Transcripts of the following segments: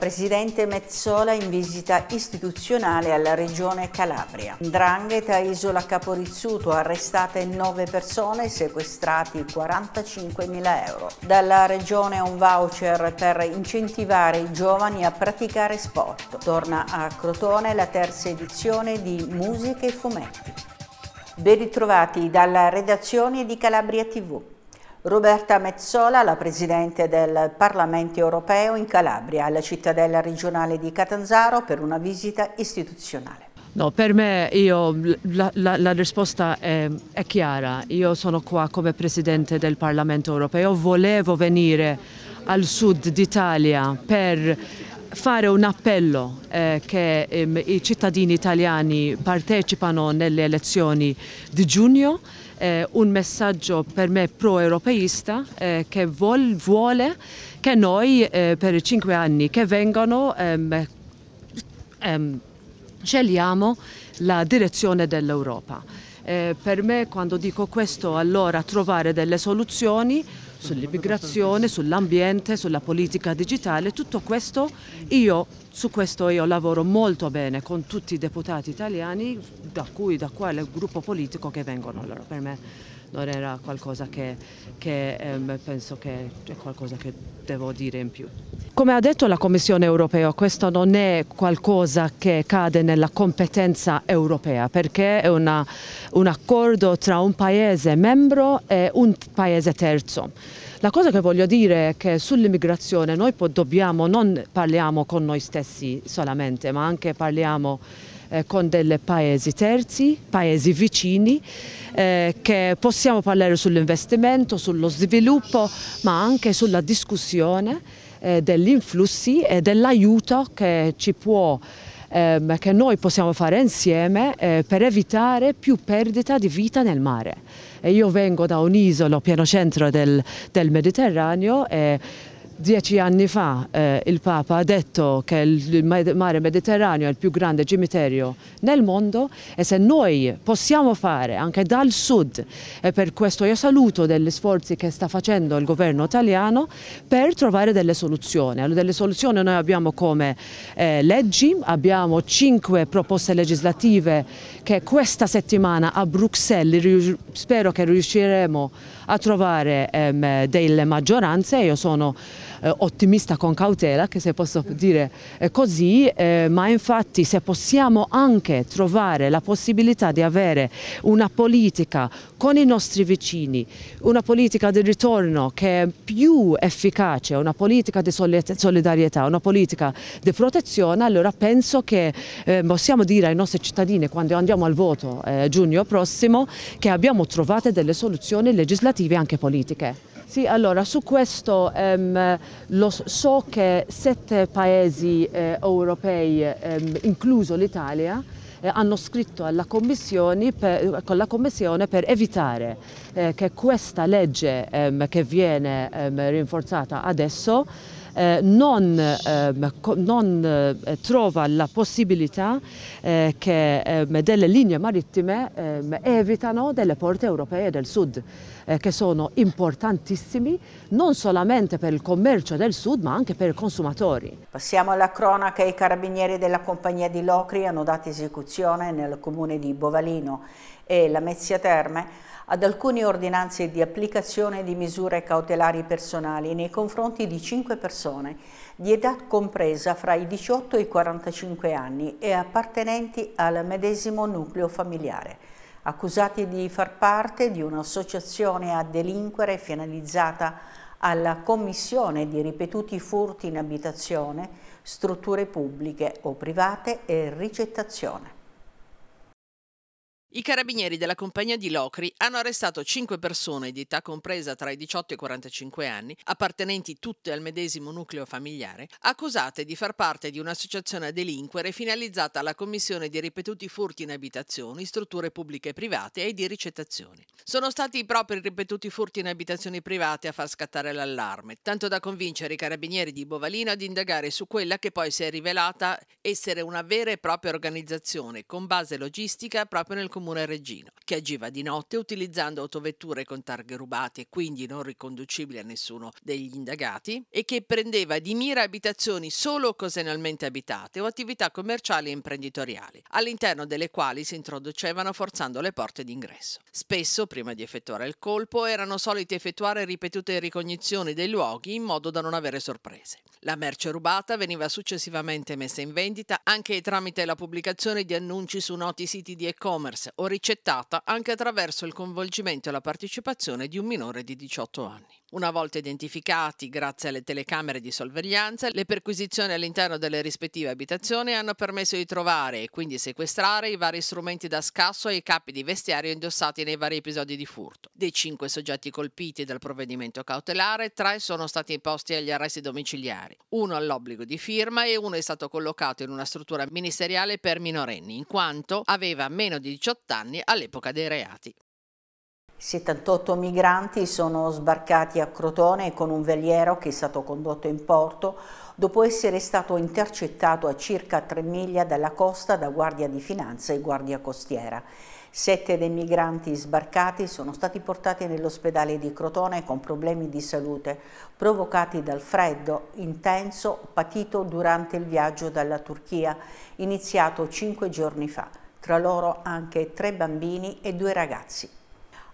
presidente Mezzola in visita istituzionale alla regione Calabria. Ndrangheta Isola Caporizzuto, arrestate 9 persone, sequestrati 45.000 euro. Dalla regione un voucher per incentivare i giovani a praticare sport. Torna a Crotone la terza edizione di Musica e Fumetti. Ben ritrovati dalla redazione di Calabria TV. Roberta Mezzola, la Presidente del Parlamento europeo in Calabria, alla cittadella regionale di Catanzaro per una visita istituzionale. No, per me io, la, la, la, risposta è, è, chiara. Io sono qua come Presidente del Parlamento europeo, volevo venire al sud d'Italia per fare un appello eh, che ehm, i cittadini italiani partecipano nelle elezioni di giugno, eh, un messaggio per me pro-europeista eh, che vol, vuole che noi eh, per i cinque anni che vengono ehm, ehm, scegliamo la direzione dell'Europa. Eh, per me quando dico questo allora trovare delle soluzioni sull'immigrazione, sull'ambiente, sulla politica digitale, tutto questo io, su questo io lavoro molto bene con tutti i deputati italiani da cui, da quale gruppo politico che vengono allora per me non era qualcosa che, che ehm, penso che è qualcosa che devo dire in più. Come ha detto la Commissione europea, questo non è qualcosa che cade nella competenza europea, perché è una, un accordo tra un paese membro e un paese terzo. La cosa che voglio dire è che sull'immigrazione noi dobbiamo, non parliamo con noi stessi solamente, ma anche parliamo eh, con dei paesi terzi, paesi vicini, eh, che possiamo parlare sull'investimento, sullo sviluppo, ma anche sulla discussione eh, degli influssi e dell'aiuto che ci ehm, che noi possiamo fare insieme eh, per evitare più perdita di vita nel mare. E io vengo da un'isola, pieno centro del, del Mediterraneo, e Dieci anni fa eh, il Papa ha detto che il mare Mediterraneo è il più grande cimitero nel mondo e se noi possiamo fare anche dal sud, e per questo io saluto degli sforzi che sta facendo il governo italiano per trovare delle soluzioni. Allora, delle soluzioni noi abbiamo come eh, leggi, abbiamo cinque proposte legislative che questa settimana a Bruxelles spero che riusciremo a trovare ehm, delle maggioranze. Io sono eh, ottimista con cautela, che se posso dire eh, così, eh, ma infatti se possiamo anche trovare la possibilità di avere una politica con i nostri vicini, una politica di ritorno che è più efficace, una politica di solidarietà, una politica di protezione, allora penso che eh, possiamo dire ai nostri cittadini quando andiamo al voto eh, giugno prossimo che abbiamo trovato delle soluzioni legislative e anche politiche. Sì, allora su questo ehm, lo, so che sette paesi eh, europei, ehm, incluso l'Italia, eh, hanno scritto alla commissione per, con la Commissione per evitare eh, che questa legge ehm, che viene ehm, rinforzata adesso eh, non, ehm, non eh, trova la possibilità eh, che ehm, delle linee marittime ehm, evitano delle porte europee del sud eh, che sono importantissimi non solamente per il commercio del sud ma anche per i consumatori. Passiamo alla cronaca, i carabinieri della compagnia di Locri hanno dato esecuzione nel comune di Bovalino e la Mezzia Terme ad alcune ordinanze di applicazione di misure cautelari personali nei confronti di 5 persone di età compresa fra i 18 e i 45 anni e appartenenti al medesimo nucleo familiare accusati di far parte di un'associazione a delinquere finalizzata alla commissione di ripetuti furti in abitazione, strutture pubbliche o private e ricettazione. I carabinieri della compagnia di Locri hanno arrestato cinque persone di età compresa tra i 18 e i 45 anni, appartenenti tutte al medesimo nucleo familiare, accusate di far parte di un'associazione a delinquere finalizzata alla commissione di ripetuti furti in abitazioni, strutture pubbliche e private e di ricettazioni. Sono stati i propri ripetuti furti in abitazioni private a far scattare l'allarme, tanto da convincere i carabinieri di Bovalino ad indagare su quella che poi si è rivelata essere una vera e propria organizzazione con base logistica proprio nel comune comune Regino, che agiva di notte utilizzando autovetture con targhe rubate e quindi non riconducibili a nessuno degli indagati e che prendeva di mira abitazioni solo occasionalmente abitate o attività commerciali e imprenditoriali, all'interno delle quali si introducevano forzando le porte d'ingresso. Spesso, prima di effettuare il colpo, erano soliti effettuare ripetute ricognizioni dei luoghi in modo da non avere sorprese. La merce rubata veniva successivamente messa in vendita anche tramite la pubblicazione di annunci su noti siti di e-commerce o ricettata anche attraverso il coinvolgimento e la partecipazione di un minore di 18 anni. Una volta identificati grazie alle telecamere di sorveglianza, le perquisizioni all'interno delle rispettive abitazioni hanno permesso di trovare e quindi sequestrare i vari strumenti da scasso e i capi di vestiario indossati nei vari episodi di furto. Dei cinque soggetti colpiti dal provvedimento cautelare, tre sono stati imposti agli arresti domiciliari, uno all'obbligo di firma e uno è stato collocato in una struttura ministeriale per minorenni, in quanto aveva meno di 18 anni all'epoca dei reati. 78 migranti sono sbarcati a Crotone con un veliero che è stato condotto in porto dopo essere stato intercettato a circa 3 miglia dalla costa da guardia di finanza e guardia costiera. Sette dei migranti sbarcati sono stati portati nell'ospedale di Crotone con problemi di salute provocati dal freddo intenso patito durante il viaggio dalla Turchia iniziato cinque giorni fa, tra loro anche tre bambini e due ragazzi.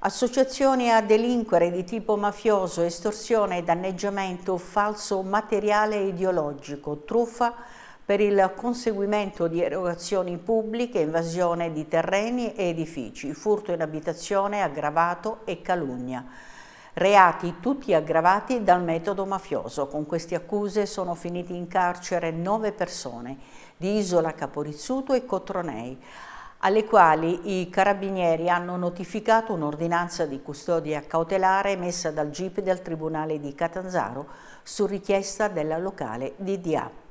Associazioni a delinquere di tipo mafioso, estorsione, danneggiamento, falso materiale ideologico, truffa per il conseguimento di erogazioni pubbliche, invasione di terreni e edifici, furto in abitazione aggravato e calunnia. Reati tutti aggravati dal metodo mafioso. Con queste accuse sono finiti in carcere nove persone di Isola Caporizzuto e Cotronei alle quali i carabinieri hanno notificato un'ordinanza di custodia cautelare emessa dal GIP del Tribunale di Catanzaro su richiesta della locale DDA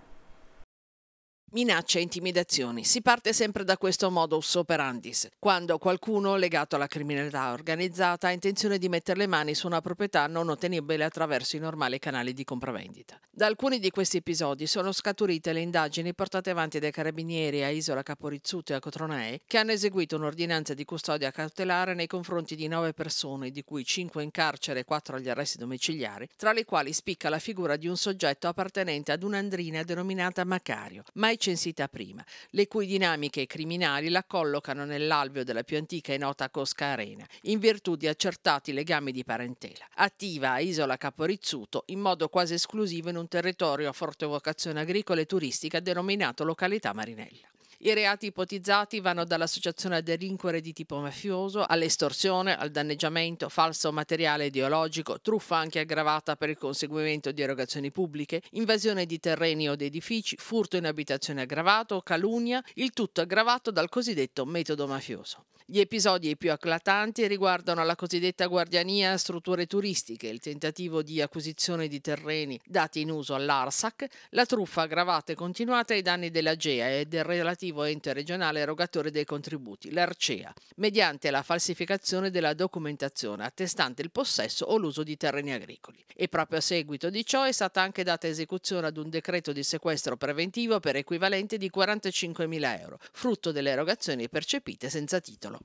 minacce e intimidazioni. Si parte sempre da questo modus operandis, quando qualcuno legato alla criminalità organizzata ha intenzione di mettere le mani su una proprietà non ottenibile attraverso i normali canali di compravendita. Da alcuni di questi episodi sono scaturite le indagini portate avanti dai carabinieri a Isola Caporizzuto e a Cotronei, che hanno eseguito un'ordinanza di custodia cautelare nei confronti di nove persone, di cui cinque in carcere e quattro agli arresti domiciliari, tra le quali spicca la figura di un soggetto appartenente ad un'andrina denominata Macario, mai censita prima, le cui dinamiche criminali la collocano nell'alveo della più antica e nota Cosca Arena, in virtù di accertati legami di parentela. Attiva a Isola Caporizzuto in modo quasi esclusivo in un territorio a forte vocazione agricola e turistica denominato località Marinella. I reati ipotizzati vanno dall'associazione a delinquere di tipo mafioso all'estorsione, al danneggiamento, falso materiale ideologico, truffa anche aggravata per il conseguimento di erogazioni pubbliche, invasione di terreni o di edifici, furto in abitazione aggravato, calunnia, il tutto aggravato dal cosiddetto metodo mafioso. Gli episodi più acclatanti riguardano la cosiddetta guardiania a strutture turistiche, il tentativo di acquisizione di terreni dati in uso all'ARSAC, la truffa aggravata e continuata ai danni della GEA e del relativo amministrativo e regionale erogatore dei contributi, l'Arcea, mediante la falsificazione della documentazione attestante il possesso o l'uso di terreni agricoli. E proprio a seguito di ciò è stata anche data esecuzione ad un decreto di sequestro preventivo per equivalente di 45.000 euro, frutto delle erogazioni percepite senza titolo.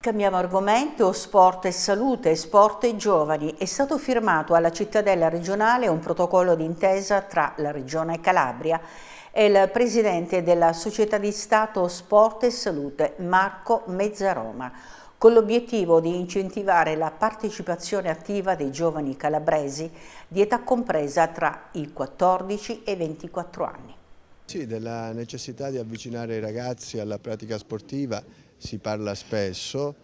Cambiamo argomento, sport e salute, sport e giovani. È stato firmato alla cittadella regionale un protocollo d'intesa tra la Regione Calabria e il presidente della Società di Stato Sport e Salute Marco Mezzaroma con l'obiettivo di incentivare la partecipazione attiva dei giovani calabresi di età compresa tra i 14 e i 24 anni. Sì, della necessità di avvicinare i ragazzi alla pratica sportiva si parla spesso,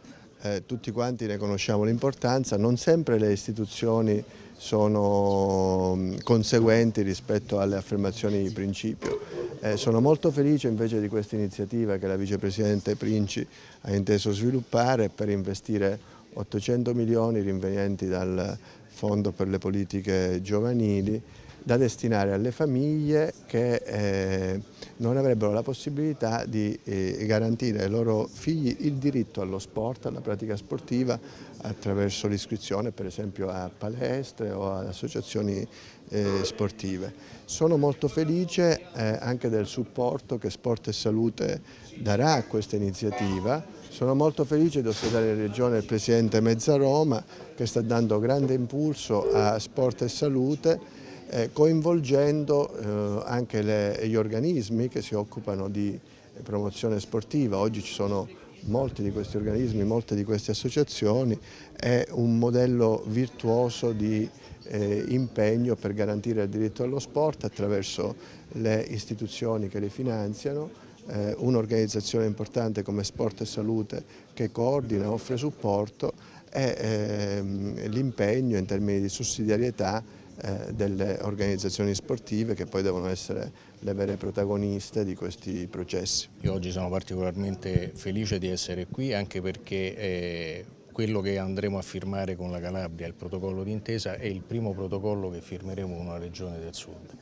eh, tutti quanti ne conosciamo l'importanza, non sempre le istituzioni sono mm, conseguenti rispetto alle affermazioni di principio. Eh, sono molto felice invece di questa iniziativa che la Vicepresidente Princi ha inteso sviluppare per investire 800 milioni rinvenienti dal Fondo per le politiche giovanili da destinare alle famiglie che eh, non avrebbero la possibilità di eh, garantire ai loro figli il diritto allo sport, alla pratica sportiva attraverso l'iscrizione per esempio a palestre o ad associazioni eh, sportive. Sono molto felice eh, anche del supporto che Sport e Salute darà a questa iniziativa. Sono molto felice di ospitare in Regione il Presidente Mezzaroma che sta dando grande impulso a Sport e Salute eh, coinvolgendo eh, anche le, gli organismi che si occupano di promozione sportiva. Oggi ci sono molti di questi organismi, molte di queste associazioni, è un modello virtuoso di eh, impegno per garantire il diritto allo sport attraverso le istituzioni che le finanziano, eh, un'organizzazione importante come Sport e Salute che coordina, e offre supporto e ehm, l'impegno in termini di sussidiarietà eh, delle organizzazioni sportive che poi devono essere le vere protagoniste di questi processi. Io oggi sono particolarmente felice di essere qui anche perché eh, quello che andremo a firmare con la Calabria, il protocollo d'intesa, è il primo protocollo che firmeremo con una regione del sud.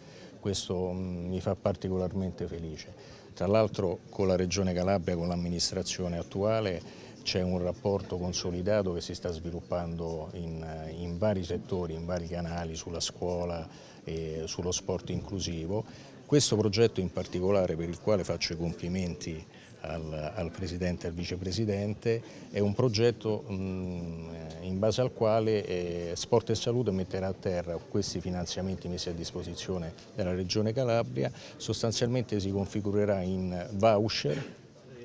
Questo mm, mi fa particolarmente felice. Tra l'altro con la regione Calabria, con l'amministrazione attuale, c'è un rapporto consolidato che si sta sviluppando in, eh, in, vari settori, in vari canali, sulla scuola e sullo sport inclusivo. Questo progetto in particolare per il quale faccio i complimenti al, al Presidente e al Vicepresidente è un progetto mh, mm, eh, in base al quale eh, Sport e Salute metterà a terra questi finanziamenti messi a disposizione della Regione Calabria, sostanzialmente si configurerà in voucher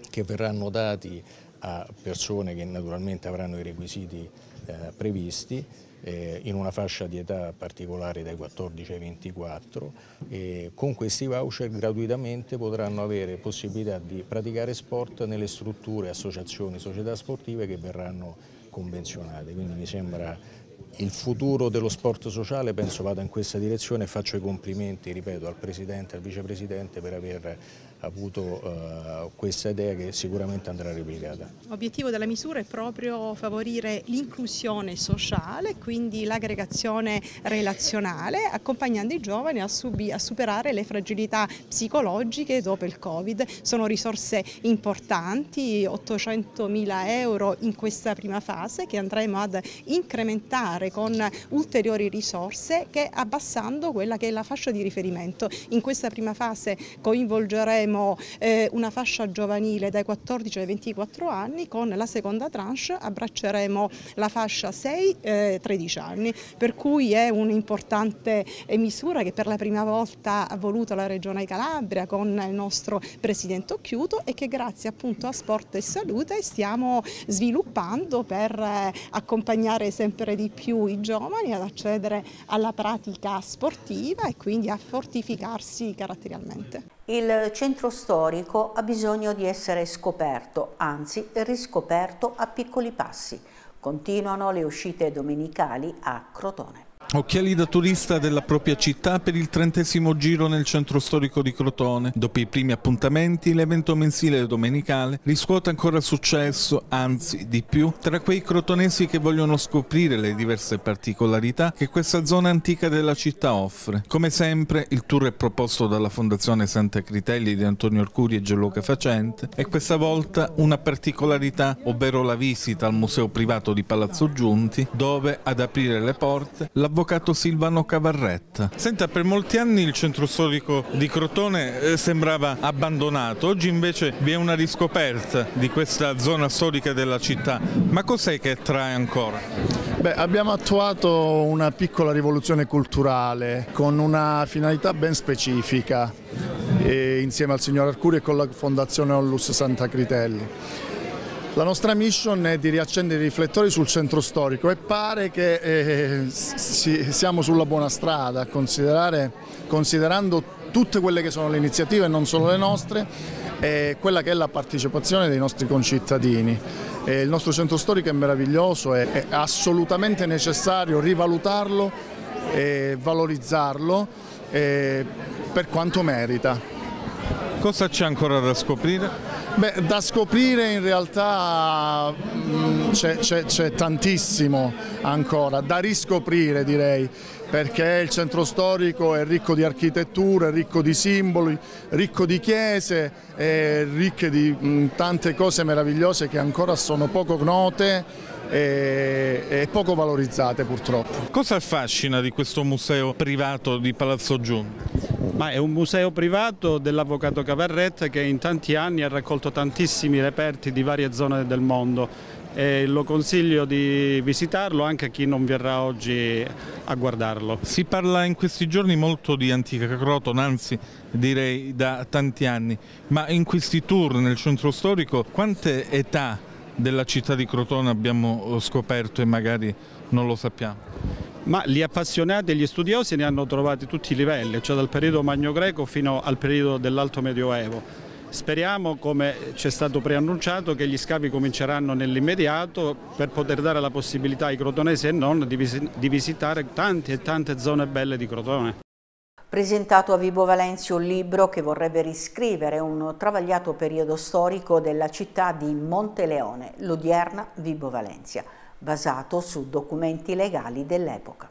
che verranno dati a persone che naturalmente avranno i requisiti eh, previsti eh, in una fascia di età particolare dai 14 ai 24 e con questi voucher gratuitamente potranno avere possibilità di praticare sport nelle strutture, associazioni, società sportive che verranno convenzionate, quindi mi sembra il futuro dello sport sociale penso vada in questa direzione e faccio i complimenti, ripeto, al Presidente e al Vicepresidente per aver avuto eh, questa idea che sicuramente andrà replicata. L'obiettivo della misura è proprio favorire l'inclusione sociale, quindi l'aggregazione relazionale, accompagnando i giovani a, a, superare le fragilità psicologiche dopo il Covid. Sono risorse importanti, 800 mila euro in questa prima fase che andremo ad incrementare con ulteriori risorse che abbassando quella che è la fascia di riferimento. In questa prima fase coinvolgeremo lanceremo eh, una fascia giovanile dai 14 ai 24 anni, con la seconda tranche abbracceremo la fascia 6-13 eh, anni, per cui è un'importante eh, misura che per la prima volta ha voluto la Regione Calabria con il nostro Presidente Occhiuto e che grazie appunto a Sport e Salute stiamo sviluppando per eh, accompagnare sempre di più i giovani ad accedere alla pratica sportiva e quindi a fortificarsi caratterialmente. Il centro storico ha bisogno di essere scoperto, anzi riscoperto a piccoli passi. Continuano le uscite domenicali a Crotone. Occhiali da turista della propria città per il trentesimo giro nel centro storico di Crotone. Dopo i primi appuntamenti, l'evento mensile domenicale riscuote ancora successo, anzi di più, tra quei crotonesi che vogliono scoprire le diverse particolarità che questa zona antica della città offre. Come sempre, il tour è proposto dalla Fondazione Santa Critelli di Antonio Arcuri e Gianluca Facente e questa volta una particolarità, ovvero la visita al museo privato di Palazzo Giunti, dove ad aprire le porte la l'avvocato Silvano Cavarretta. Senta, per molti anni il centro storico di Crotone eh, sembrava abbandonato, oggi invece vi è una riscoperta di questa zona storica della città, ma cos'è che attrae ancora? Beh, abbiamo attuato una piccola rivoluzione culturale con una finalità ben specifica eh, insieme al signor Arcuri e con la Fondazione Onlus Santa Critelli. La nostra mission è di riaccendere i riflettori sul centro storico e pare che eh, si, siamo sulla buona strada, considerando tutte quelle che sono le iniziative, non solo le nostre, e eh, quella che è la partecipazione dei nostri concittadini. E eh, il nostro centro storico è meraviglioso, è, è assolutamente necessario rivalutarlo e valorizzarlo e eh, per quanto merita. Cosa c'è ancora da scoprire? Beh, da scoprire in realtà mm, c'è tantissimo ancora, da riscoprire direi, perché il centro storico è ricco di architetture, ricco di simboli, ricco di chiese, ricche di mh, mm, tante cose meravigliose che ancora sono poco note e, e poco valorizzate purtroppo. Cosa affascina di questo museo privato di Palazzo Giunti? Ma è un museo privato dell'avvocato Cavarretta che in tanti anni ha raccolto tantissimi reperti di varie zone del mondo e lo consiglio di visitarlo anche a chi non verrà oggi a guardarlo. Si parla in questi giorni molto di antica Croton, anzi direi da tanti anni, ma in questi tour nel centro storico quante età della città di Crotone abbiamo eh, scoperto e magari non lo sappiamo? Ma gli appassionati e gli studiosi ne hanno trovati tutti i livelli, cioè dal periodo magno-greco fino al periodo dell'alto medioevo. Speriamo, come ci è stato preannunciato, che gli scavi cominceranno nell'immediato per poter dare la possibilità ai crotonesi e non di, vis di visitare tante e tante zone belle di Crotone presentato a Vibo Valenzi un libro che vorrebbe riscrivere un travagliato periodo storico della città di Monteleone, l'odierna Vibo Valencia, basato su documenti legali dell'epoca.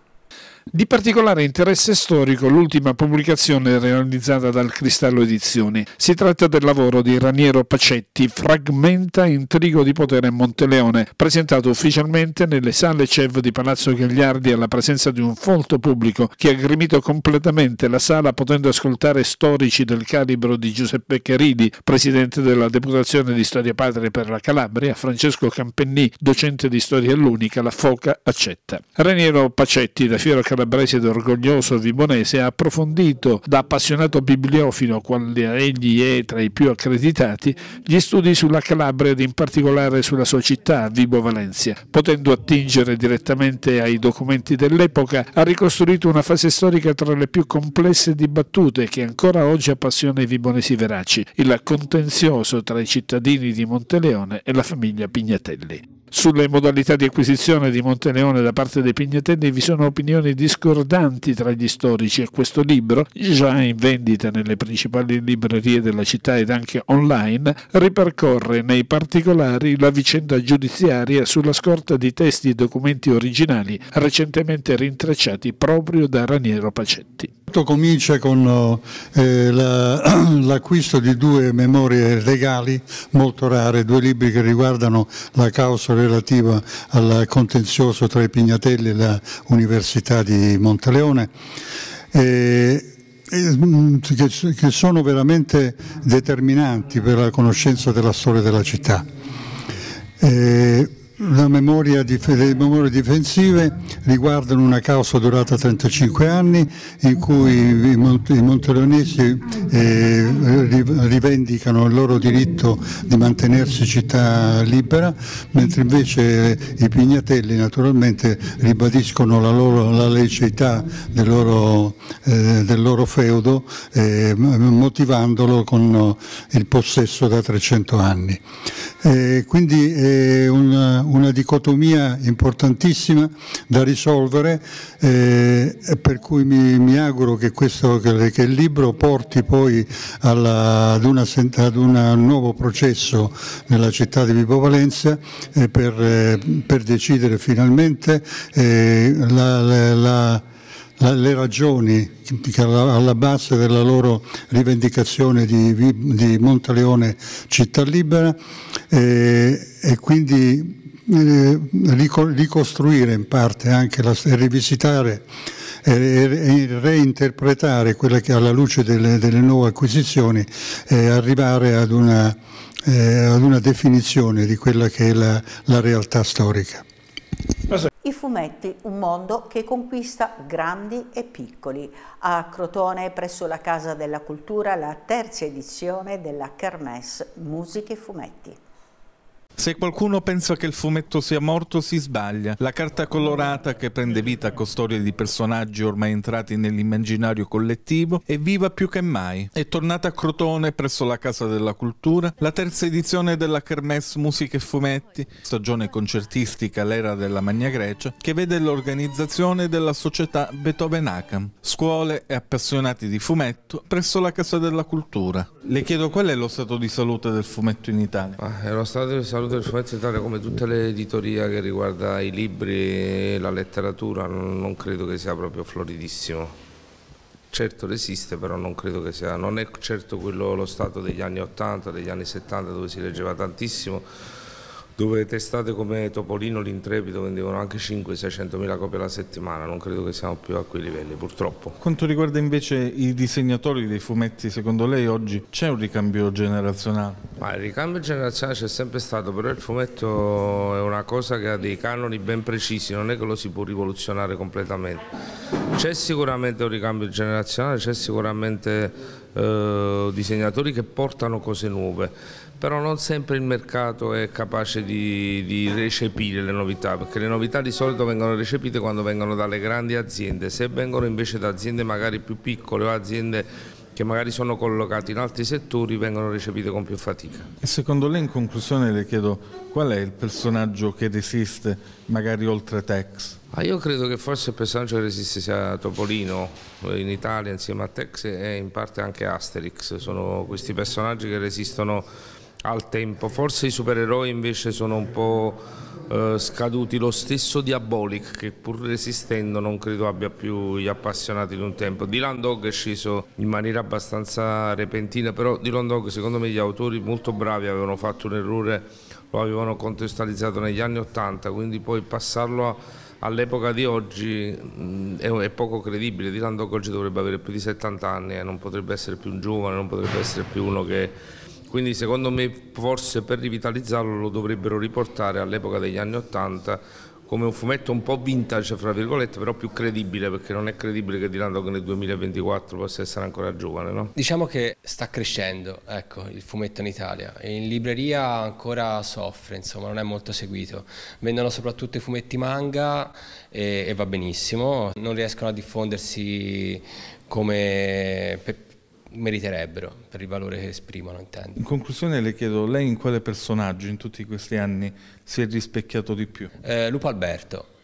Di particolare interesse storico l'ultima pubblicazione realizzata dal Cristallo Edizioni. Si tratta del lavoro di Raniero Pacetti, Fragmenta intrigo di potere in Monteleone, presentato ufficialmente nelle sale CEV di Palazzo Gagliardi alla presenza di un folto pubblico che ha grimito completamente la sala potendo ascoltare storici del calibro di Giuseppe Caridi, presidente della Deputazione di Storia Patria per la Calabria, Francesco Campennì, docente di Storia all'Unica, La Foca accetta. Raniero Pacetti, da Fiero Calabria, calabrese ed orgoglioso vibonese, ha approfondito da appassionato bibliofilo, quale egli è tra i più accreditati, gli studi sulla Calabria ed in particolare sulla sua città, Vibo Valencia. Potendo attingere direttamente ai documenti dell'epoca, ha ricostruito una fase storica tra le più complesse e dibattute che ancora oggi appassiona i vibonesi veraci, il contenzioso tra i cittadini di Monteleone e la famiglia Pignatelli. Sulle modalità di acquisizione di Monteleone da parte dei Pignatelli vi sono opinioni discordanti tra gli storici e questo libro, già in vendita nelle principali librerie della città ed anche online, ripercorre nei particolari la vicenda giudiziaria sulla scorta di testi e documenti originali recentemente rintracciati proprio da Raniero Pacetti. Tutto comincia con eh, l'acquisto di due memorie legali molto rare, due libri che riguardano la causa relativa al contenzioso tra i Pignatelli e l'Università di Monteleone. Eh, che sono veramente determinanti per la conoscenza della storia della città. Eh, le memorie difensive riguardano una causa durata 35 anni in cui i monteronesi eh, rivendicano il loro diritto di mantenersi città libera, mentre invece eh, i pignatelli naturalmente ribadiscono la, loro, la laicità del loro, eh, del loro feudo motivandolo con il possesso da 300 anni. quindi è un una dicotomia importantissima da risolvere, eh, per cui mi, mi auguro che, questo, che, che, il libro porti poi alla, ad, una, ad un nuovo processo nella città di Vibo Valencia eh, per, eh, per, decidere finalmente eh, la, la, la le ragioni alla base della loro rivendicazione di, di Montaleone città libera e, eh, e quindi eh, ricostruire in parte anche la, rivisitare e reinterpretare quella che alla luce delle, delle nuove acquisizioni eh, arrivare ad una, eh, ad una, definizione di quella che è la, la realtà storica. I fumetti, un mondo che conquista grandi e piccoli. A Crotone, presso la Casa della Cultura, la terza edizione della Kermes Musiche e Fumetti. Se qualcuno pensa che il fumetto sia morto si sbaglia. La carta colorata che prende vita con storie di personaggi ormai entrati nell'immaginario collettivo è viva più che mai. È tornata a Crotone presso la Casa della Cultura la terza edizione della Kermesse Musica e Fumetti, stagione concertistica l'era della Magna Grecia, che vede l'organizzazione della società Beethoven Acam, scuole e appassionati di fumetto presso la Casa della Cultura. Le chiedo qual è lo stato di salute del fumetto in Italia? Ah, è lo stato di salute il Fumetto Italia, come tutte le editorie che riguarda i libri e la letteratura, non credo che sia proprio floridissimo. Certo resiste, però non credo che sia. Non è certo quello lo stato degli anni 80, degli anni 70, dove si leggeva tantissimo, dove testate come Topolino l'Intrepido vendevano anche 5-600 mila copie alla settimana, non credo che siamo più a quei livelli purtroppo. Quanto riguarda invece i disegnatori dei fumetti, secondo lei oggi c'è un ricambio generazionale? Ma il ricambio generazionale c'è sempre stato, però il fumetto è una cosa che ha dei canoni ben precisi, non è che lo si può rivoluzionare completamente. C'è sicuramente un ricambio generazionale, c'è sicuramente eh, disegnatori che portano cose nuove però non sempre il mercato è capace di, di, recepire le novità, perché le novità di solito vengono recepite quando vengono dalle grandi aziende, se vengono invece da aziende magari più piccole o aziende che magari sono collocate in altri settori vengono recepite con più fatica. E secondo lei in conclusione le chiedo qual è il personaggio che resiste magari oltre Tex? Ah, io credo che forse il personaggio che resiste sia Topolino eh, in Italia insieme a Tex e in parte anche Asterix, sono questi personaggi che resistono al tempo, forse i supereroi invece sono un po' eh, scaduti, lo stesso Diabolic che pur resistendo non credo abbia più gli appassionati di un tempo. Dylan Dog è sceso in maniera abbastanza repentina, però Dylan Dog secondo me gli autori molto bravi avevano fatto un errore, lo avevano contestualizzato negli anni Ottanta, quindi poi passarlo a all'epoca di oggi mm, è, poco credibile, Dylan Dog oggi dovrebbe avere più di 70 anni e eh, non potrebbe essere più un giovane, non potrebbe essere più uno che quindi secondo me forse per rivitalizzarlo lo dovrebbero riportare all'epoca degli anni Ottanta come un fumetto un po' vintage, fra virgolette, però più credibile, perché non è credibile che Dylan Dog nel 2024 possa essere ancora giovane, no? Diciamo che sta crescendo, ecco, il fumetto in Italia. In libreria ancora soffre, insomma, non è molto seguito. Vendono soprattutto i fumetti manga e, e va benissimo. Non riescono a diffondersi come per, meriterebbero per il valore che esprimono. Intendo. In conclusione le chiedo, lei in quale personaggio in tutti questi anni si è rispecchiato di più? Eh, Lupo Alberto.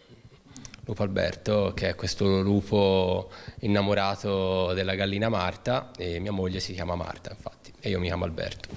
Lupo Alberto che è questo lupo innamorato della gallina Marta e mia moglie si chiama Marta infatti e io mi chiamo Alberto.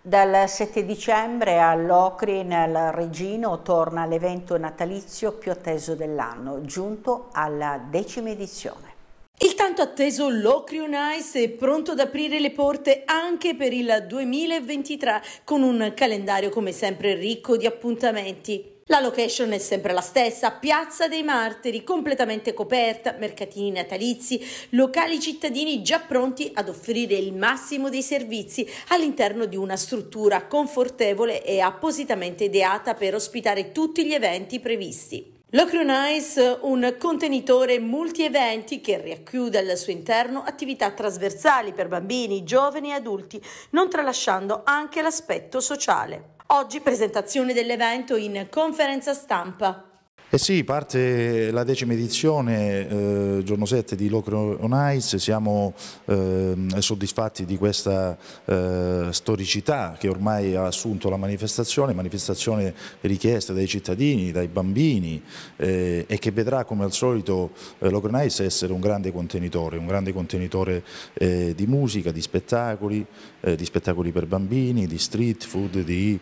Dal 7 dicembre all'Ocri nel Regino torna l'evento natalizio più atteso dell'anno, giunto alla decima edizione. Il tanto atteso Locrio Nice è pronto ad aprire le porte anche per il 2023 con un calendario come sempre ricco di appuntamenti. La location è sempre la stessa, Piazza dei Martiri, completamente coperta, mercatini natalizi, locali cittadini già pronti ad offrire il massimo dei servizi all'interno di una struttura confortevole e appositamente ideata per ospitare tutti gli eventi previsti. L'Ocreon Ice, un contenitore multi-eventi che racchiude al suo interno attività trasversali per bambini, giovani e adulti, non tralasciando anche l'aspetto sociale. Oggi presentazione dell'evento in conferenza stampa. Eh sì, parte la decima edizione, eh, giorno 7 di Locro on Ice, siamo eh, soddisfatti di questa eh, storicità che ormai ha assunto la manifestazione, manifestazione richiesta dai cittadini, dai bambini eh, e che vedrà come al solito eh, Locro on Ice essere un grande contenitore, un grande contenitore eh, di musica, di spettacoli, di spettacoli per bambini, di street food, di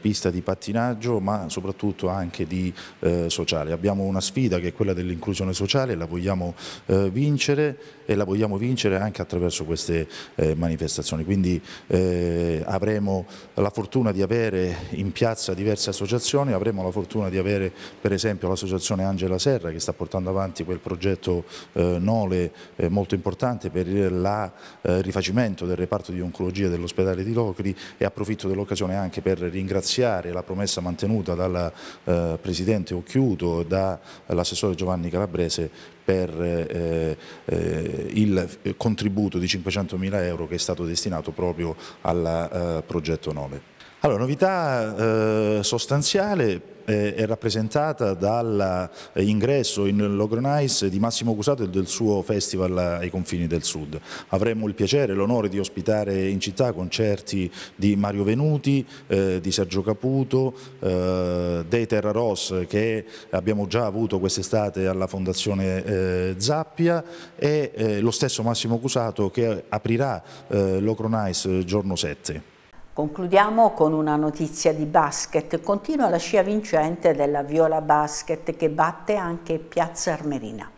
pista di pattinaggio, ma soprattutto anche di sociale. Abbiamo una sfida che è quella dell'inclusione sociale, la vogliamo eh, vincere e la vogliamo vincere anche attraverso queste eh, manifestazioni. Quindi eh, avremo la fortuna di avere in piazza diverse associazioni, avremo la fortuna di avere per esempio l'associazione Angela Serra che sta portando avanti quel progetto eh, Nole eh, molto importante per il eh, rifacimento del reparto di oncologia dell'ospedale di Locri e approfitto dell'occasione anche per ringraziare la promessa mantenuta dal eh, Presidente Occhiuto e dall'assessore Giovanni Calabrese per eh, eh, il contributo di 500 mila euro che è stato destinato proprio al eh, progetto 9. Allora, novità eh, sostanziale eh, è rappresentata dall'ingresso eh, in Logronais di Massimo Cusato e del suo festival ai confini del sud. Avremo il piacere e l'onore di ospitare in città concerti di Mario Venuti, eh, di Sergio Caputo, eh, dei Terra Ross che abbiamo già avuto quest'estate alla Fondazione eh, Zappia e eh, lo stesso Massimo Cusato che aprirà eh, Locronice giorno 7. Concludiamo con una notizia di basket. Continua la scia vincente della Viola Basket che batte anche Piazza Armerina.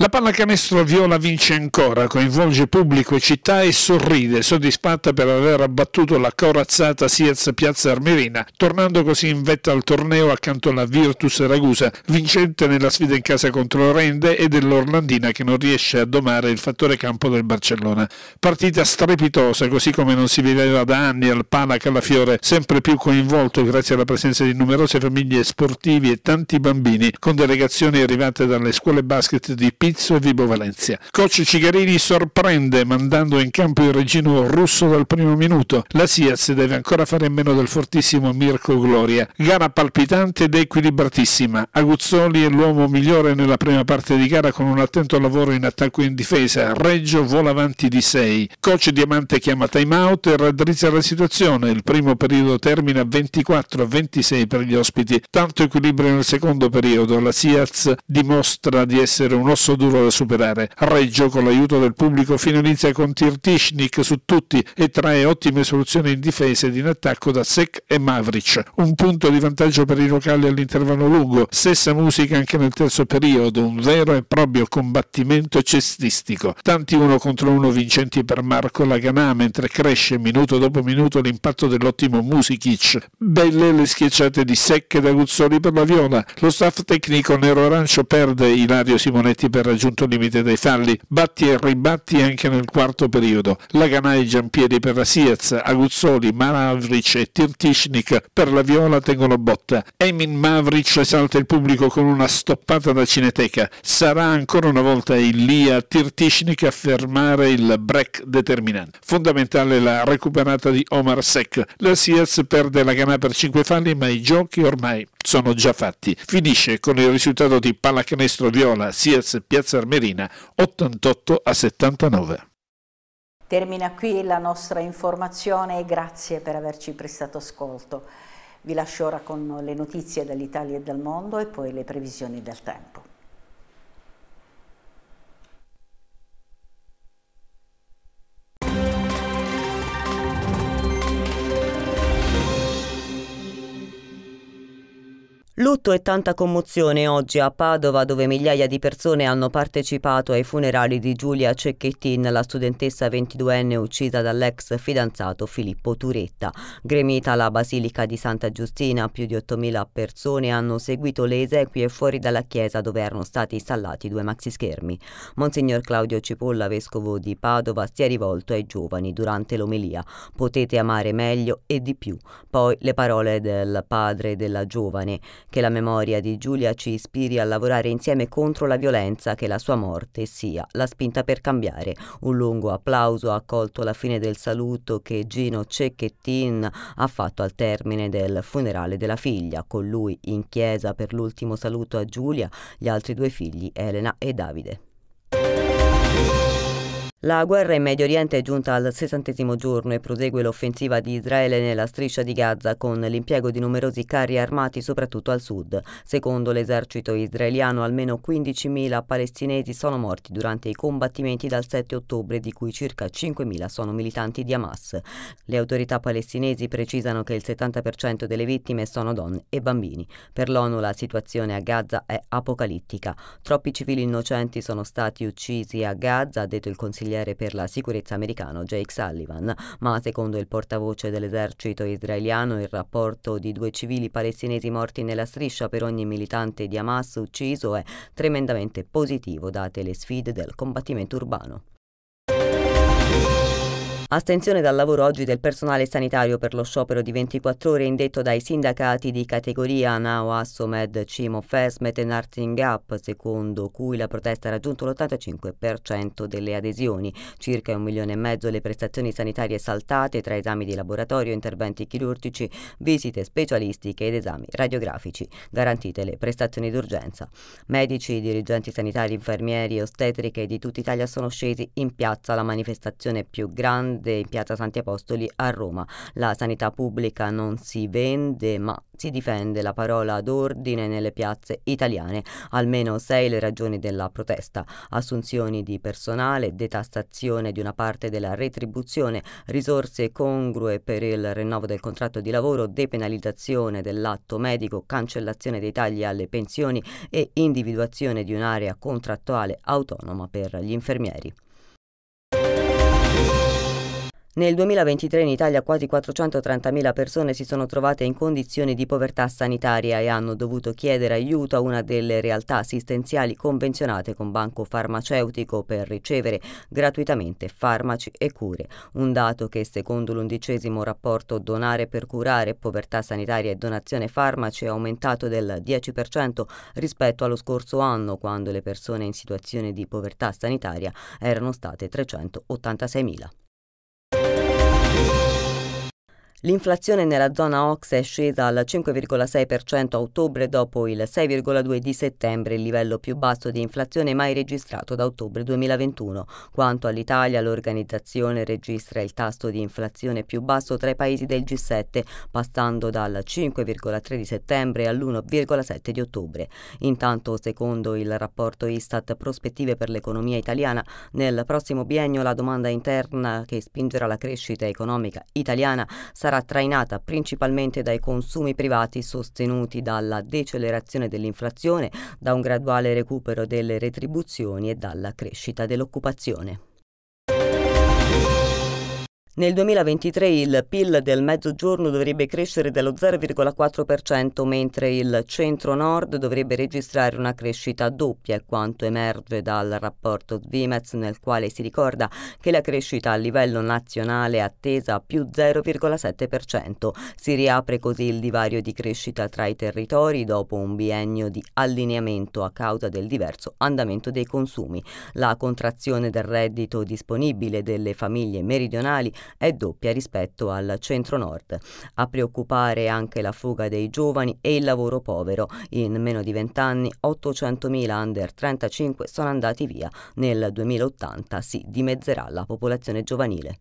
La pallacanestro viola vince ancora, coinvolge pubblico e città e sorride, soddisfatta per aver abbattuto la corazzata Siez Piazza Armerina, tornando così in vetta al torneo accanto alla Virtus Ragusa, vincente nella sfida in casa contro Rende e dell'Orlandina che non riesce a domare il fattore campo del Barcellona. Partita strepitosa, così come non si vedeva da anni al Palac alla sempre più coinvolto grazie alla presenza di numerose famiglie sportive e tanti bambini, con delegazioni arrivate dalle scuole basket di Pisa Pizzo e Vibo Valencia. Coach Cigarini sorprende mandando in campo il regino russo dal primo minuto. La Siaz deve ancora fare in meno del fortissimo Mirko Gloria. Gara palpitante ed equilibratissima. Aguzzoli è l'uomo migliore nella prima parte di gara con un attento lavoro in attacco e in difesa. Reggio vola avanti di 6. Coach Diamante chiama time out e raddrizza la situazione. Il primo periodo termina 24-26 per gli ospiti. Tanto equilibrio nel secondo periodo. La Siaz dimostra di essere un osso duro da superare. Reggio, con l'aiuto del pubblico, finalizza con Tirtishnik su tutti e trae ottime soluzioni in difesa ed in attacco da Sek e Mavric. Un punto di vantaggio per i locali all'intervallo lungo, stessa musica anche nel terzo periodo, un vero e proprio combattimento cestistico. Tanti uno contro uno vincenti per Marco Laganà, mentre cresce minuto dopo minuto l'impatto dell'ottimo Musikic. Belle le schiacciate di Sec e da Guzzoli per la viola. Lo staff tecnico nero-arancio perde Ilario Simonetti per aver raggiunto il limite dei falli, batti e ribatti anche nel quarto periodo. Laganai e Giampieri per la Siez, Aguzzoli, Maravric e Tirtishnik per la Viola tengono botta. Emin Mavric esalta il pubblico con una stoppata da Cineteca. Sarà ancora una volta il Lia Tirtishnik a fermare il break determinante. Fondamentale la recuperata di Omar Sek. La Siez perde la Ganà per 5 falli, ma i giochi ormai sono già fatti. Finisce con il risultato di pallacanestro Viola, Siez Piazza Armerina 88 a 79. Termina qui la nostra informazione e grazie per averci prestato ascolto. Vi lascio ora con le notizie dall'Italia e dal mondo e poi le previsioni del tempo. Lutto e tanta commozione oggi a Padova dove migliaia di persone hanno partecipato ai funerali di Giulia Cecchettin, la studentessa 22enne uccisa dall'ex fidanzato Filippo Turetta. Gremita la Basilica di Santa Giustina, più di 8.000 persone hanno seguito le esequie fuori dalla chiesa dove erano stati installati due maxischermi. Monsignor Claudio Cipolla, vescovo di Padova, si è rivolto ai giovani durante l'omelia. Potete amare meglio e di più. Poi le parole del padre della giovane che la memoria di Giulia ci ispiri a lavorare insieme contro la violenza, che la sua morte sia la spinta per cambiare. Un lungo applauso ha accolto la fine del saluto che Gino Cecchettin ha fatto al termine del funerale della figlia, con lui in chiesa per l'ultimo saluto a Giulia, gli altri due figli, Elena e Davide. La guerra in Medio Oriente è giunta al sessantesimo giorno e prosegue l'offensiva di Israele nella striscia di Gaza con l'impiego di numerosi carri armati soprattutto al sud. Secondo l'esercito israeliano almeno 15.000 palestinesi sono morti durante i combattimenti dal 7 ottobre di cui circa 5.000 sono militanti di Hamas. Le autorità palestinesi precisano che il 70% delle vittime sono donne e bambini. Per l'ONU la situazione a Gaza è apocalittica. Troppi civili innocenti sono stati uccisi a Gaza, ha detto il consigliere consigliere per la sicurezza americano Jake Sullivan, ma secondo il portavoce dell'esercito israeliano il rapporto di due civili palestinesi morti nella striscia per ogni militante di Hamas ucciso è tremendamente positivo date le sfide del combattimento urbano. Astensione dal lavoro oggi del personale sanitario per lo sciopero di 24 ore indetto dai sindacati di categoria NAO, Assomed, Cimo, Fesmet e Narting Gap, secondo cui la protesta ha raggiunto l'85% delle adesioni. Circa un milione e mezzo le prestazioni sanitarie saltate tra esami di laboratorio, interventi chirurgici, visite specialistiche ed esami radiografici. Garantite le prestazioni d'urgenza. Medici, dirigenti sanitari, infermieri, ostetriche di tutta Italia sono scesi in piazza la manifestazione più grande vende in piazza Santi Apostoli a Roma. La sanità pubblica non si vende ma si difende la parola d'ordine nelle piazze italiane. Almeno sei le ragioni della protesta. Assunzioni di personale, detassazione di una parte della retribuzione, risorse congrue per il rinnovo del contratto di lavoro, depenalizzazione dell'atto medico, cancellazione dei tagli alle pensioni e individuazione di un'area contrattuale autonoma per gli infermieri. Nel 2023 in Italia quasi 430.000 persone si sono trovate in condizioni di povertà sanitaria e hanno dovuto chiedere aiuto a una delle realtà assistenziali convenzionate con Banco Farmaceutico per ricevere gratuitamente farmaci e cure. Un dato che secondo l'undicesimo rapporto Donare per curare, povertà sanitaria e donazione farmaci è aumentato del 10% rispetto allo scorso anno quando le persone in situazione di povertà sanitaria erano state 386.000. Thank you L'inflazione nella zona Ox è scesa al 5,6% a ottobre dopo il 6,2% di settembre, il livello più basso di inflazione mai registrato da ottobre 2021. Quanto all'Italia, l'organizzazione registra il tasso di inflazione più basso tra i paesi del G7, passando dal 5,3 di settembre all'1,7 di ottobre. Intanto, secondo il rapporto Istat Prospettive per l'economia italiana, nel prossimo biennio la domanda interna che spingerà la crescita economica italiana sarà sarà trainata principalmente dai consumi privati sostenuti dalla decelerazione dell'inflazione, da un graduale recupero delle retribuzioni e dalla crescita dell'occupazione. Nel 2023 il PIL del Mezzogiorno dovrebbe crescere dello 0,4%, mentre il centro-nord dovrebbe registrare una crescita doppia, quanto emerge dal rapporto Svimez, nel quale si ricorda che la crescita a livello nazionale è attesa a più 0,7%. Si riapre così il divario di crescita tra i territori dopo un biennio di allineamento a causa del diverso andamento dei consumi. La contrazione del reddito disponibile delle famiglie meridionali è doppia rispetto al centro-nord. A preoccupare anche la fuga dei giovani e il lavoro povero. In meno di vent'anni 800.000 under 35 sono andati via. Nel 2080 si dimezzerà la popolazione giovanile.